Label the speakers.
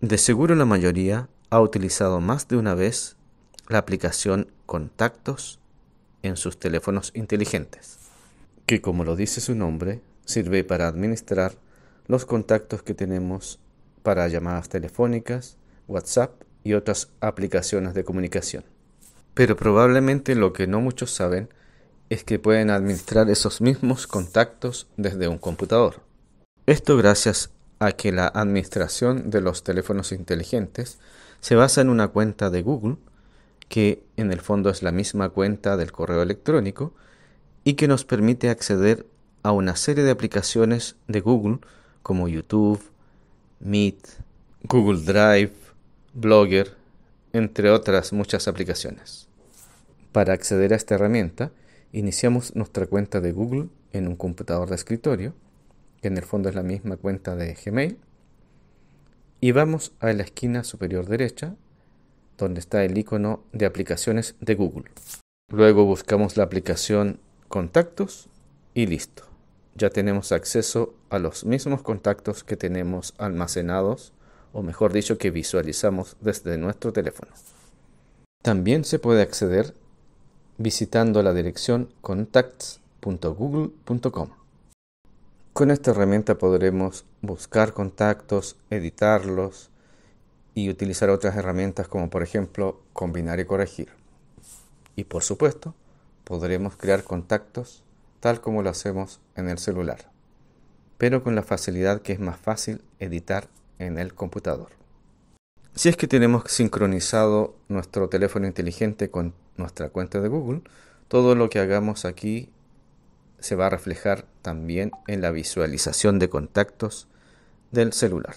Speaker 1: De seguro la mayoría ha utilizado más de una vez la aplicación Contactos en sus teléfonos inteligentes, que como lo dice su nombre, sirve para administrar los contactos que tenemos para llamadas telefónicas, WhatsApp y otras aplicaciones de comunicación. Pero probablemente lo que no muchos saben es que pueden administrar esos mismos contactos desde un computador. Esto gracias a que la administración de los teléfonos inteligentes se basa en una cuenta de Google, que en el fondo es la misma cuenta del correo electrónico, y que nos permite acceder a una serie de aplicaciones de Google como YouTube, Meet, Google Drive, Blogger, entre otras muchas aplicaciones. Para acceder a esta herramienta, iniciamos nuestra cuenta de Google en un computador de escritorio que en el fondo es la misma cuenta de Gmail. Y vamos a la esquina superior derecha, donde está el icono de aplicaciones de Google. Luego buscamos la aplicación Contactos y listo. Ya tenemos acceso a los mismos contactos que tenemos almacenados, o mejor dicho, que visualizamos desde nuestro teléfono. También se puede acceder visitando la dirección contacts.google.com. Con esta herramienta podremos buscar contactos, editarlos y utilizar otras herramientas como por ejemplo combinar y corregir. Y por supuesto, podremos crear contactos tal como lo hacemos en el celular, pero con la facilidad que es más fácil editar en el computador. Si es que tenemos sincronizado nuestro teléfono inteligente con nuestra cuenta de Google, todo lo que hagamos aquí se va a reflejar también en la visualización de contactos del celular.